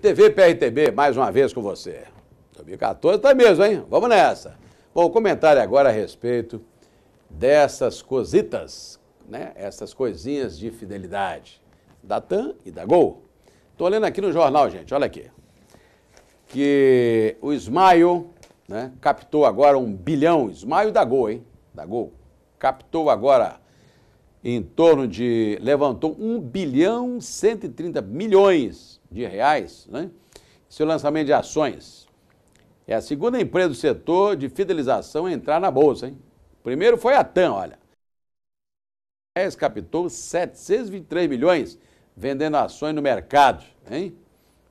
TV PRTB, mais uma vez com você. 2014 tá mesmo, hein? Vamos nessa. Bom, comentário agora a respeito dessas cositas, né? Essas coisinhas de fidelidade da TAM e da Gol. Tô lendo aqui no jornal, gente, olha aqui. Que o Ismaio, né, captou agora um bilhão, Ismaio da Gol, hein? Da Gol. Captou agora em torno de levantou 1 bilhão 130 milhões de reais, né? Seu lançamento de ações. É a segunda empresa do setor de fidelização a entrar na bolsa, hein? Primeiro foi a TAM, olha. A captou 723 milhões vendendo ações no mercado, hein?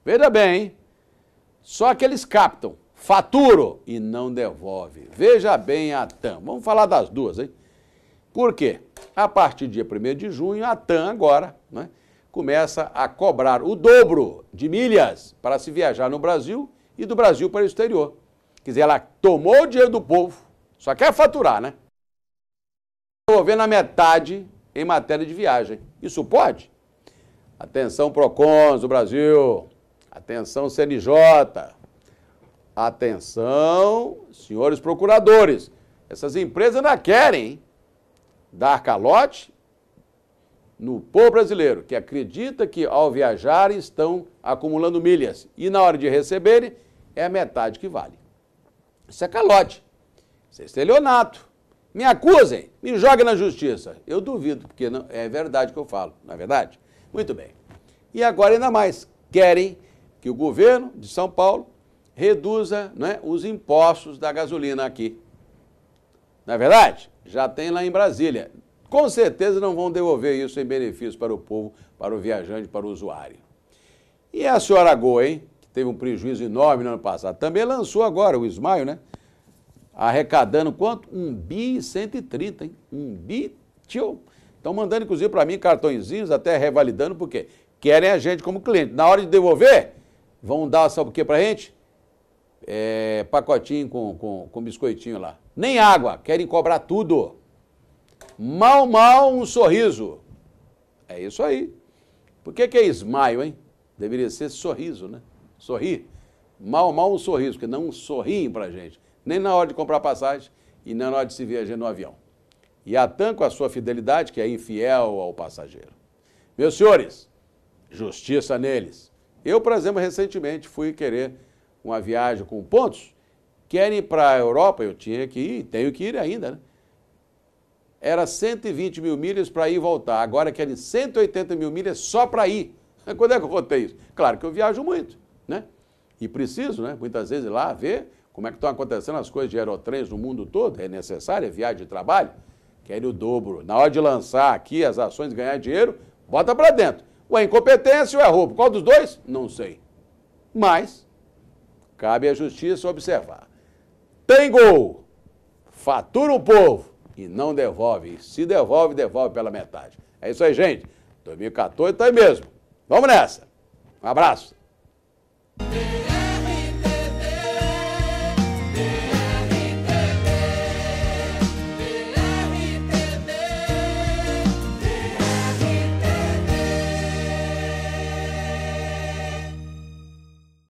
Veja bem, hein? Só que eles captam, faturam e não devolvem. Veja bem a TAM. Vamos falar das duas, hein? Por quê? A partir do dia 1 de junho, a TAM agora né, começa a cobrar o dobro de milhas para se viajar no Brasil e do Brasil para o exterior. Quer dizer, ela tomou o dinheiro do povo, só quer faturar, né? Devolvendo a metade em matéria de viagem. Isso pode? Atenção, PROCONs do Brasil. Atenção, CNJ. Atenção, senhores procuradores. Essas empresas não querem, hein? dar calote no povo brasileiro, que acredita que ao viajar estão acumulando milhas e na hora de receberem é a metade que vale. Isso é calote, isso é estelionato. Me acusem, me joguem na justiça. Eu duvido, porque não, é verdade que eu falo, não é verdade? Muito bem. E agora ainda mais, querem que o governo de São Paulo reduza né, os impostos da gasolina aqui não é verdade? Já tem lá em Brasília. Com certeza não vão devolver isso em benefício para o povo, para o viajante, para o usuário. E a senhora Goa, hein? Que teve um prejuízo enorme no ano passado. Também lançou agora o Ismaio, né? Arrecadando quanto? Um bi 130, hein? Um bi, tio. Estão mandando, inclusive, para mim cartõezinhos, até revalidando, porque querem a gente como cliente. Na hora de devolver, vão dar, sabe o quê para a gente? É, pacotinho com, com, com biscoitinho lá nem água, querem cobrar tudo. Mal, mal, um sorriso. É isso aí. Por que, que é esmaio, hein? Deveria ser sorriso, né? Sorrir. Mal, mal, um sorriso, porque não sorriem pra gente. Nem na hora de comprar passagem e nem na hora de se viajar no avião. E a TAM com a sua fidelidade, que é infiel ao passageiro. Meus senhores, justiça neles. Eu, por exemplo, recentemente fui querer uma viagem com pontos Querem ir para a Europa? Eu tinha que ir, tenho que ir ainda, né? Era 120 mil milhas para ir e voltar. Agora querem 180 mil milhas só para ir. Quando é que eu votei isso? Claro que eu viajo muito, né? E preciso, né? Muitas vezes ir lá ver como é que estão acontecendo as coisas de aerotrens no mundo todo. É necessário, é viagem de trabalho. Querem o dobro. Na hora de lançar aqui as ações, ganhar dinheiro, bota para dentro. Ou é incompetência ou é roubo. Qual dos dois? Não sei. Mas cabe à justiça observar tem gol, fatura o povo e não devolve. E se devolve, devolve pela metade. É isso aí, gente. 2014 tá aí mesmo. Vamos nessa. Um abraço.